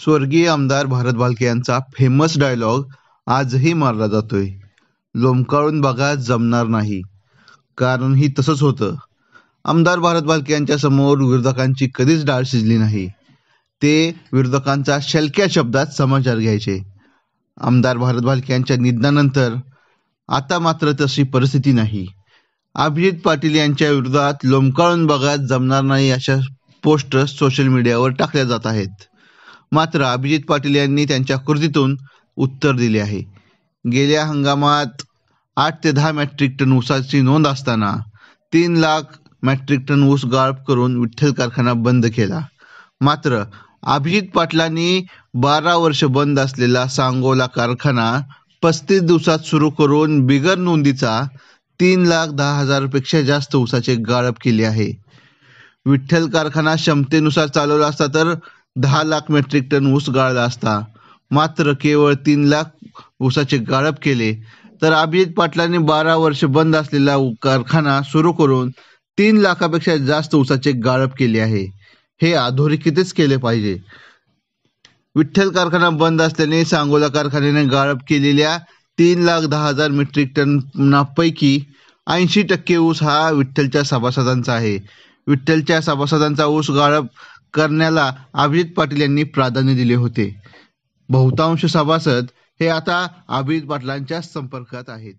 स्वर्गीय आमदार भारत भालके यांचा फेमस डायलॉग आजही मारला जातोय लोंबकाळून बघा जमणार नाही कारण ही तसंच होतं आमदार भारत भालके यांच्या समोर विरोधकांची कधीच डाळ शिजली नाही ते विरोधकांचा शलक्या शब्दात समाचार घ्यायचे आमदार भारत भालके यांच्या निधनानंतर आता मात्र तशी परिस्थिती नाही अभिजित पाटील यांच्या विरोधात लोंबकाळून बघा जमणार नाही अशा पोस्टर्स सोशल मीडियावर टाकल्या जात आहेत मात्र अभिजित पाटील यांनी त्यांच्या कृतीतून उत्तर दिले आहे गेल्या हंगामात आठ ते दहा मॅट्रिक टन ऊसाची नोंद असताना तीन लाख मॅट्रिक टन ऊस गाळप करून विठ्ठल कारखाना बंद केला मात्र अभिजित पाटलांनी बारा वर्ष बंद असलेला सांगोला कारखाना पस्तीस दिवसात सुरू करून बिगर नोंदीचा तीन लाख दहा हजारपेक्षा जास्त ऊसाचे गाळप केले आहे विठ्ठल कारखाना क्षमतेनुसार चालवला असता तर दहा लाख मेट्रिक टन ऊस गाळला असता मात्र केवळ तीन लाख ऊसाचे गाळप केले तर अभिजित पाटलांनी बारा वर्ष बंद असलेला कारखाना सुरू करून तीन लाखापेक्षा जास्त ऊसाचे गाळप केले आहे हे अधोरेखितच केले पाहिजे विठ्ठल कारखाना बंद असल्याने सांगोला कारखान्याने गाळप केलेल्या तीन लाख दहा हजार मेट्रिक टनापैकी ऐंशी टक्के ऊस हा विठ्ठलच्या सभासदांचा आहे विठ्ठलच्या सभासदांचा ऊस गाळप करण्याला अभिजित पाटील यांनी प्राधान्य दिले होते बहुतांश सभासद हे आता अभिजित पाटलांच्या संपर्कात आहेत